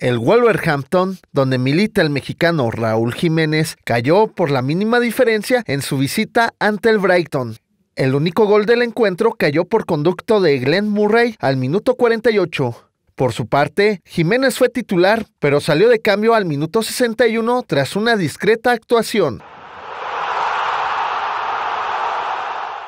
El Wolverhampton, donde milita el mexicano Raúl Jiménez, cayó por la mínima diferencia en su visita ante el Brighton. El único gol del encuentro cayó por conducto de Glenn Murray al minuto 48. Por su parte, Jiménez fue titular, pero salió de cambio al minuto 61 tras una discreta actuación.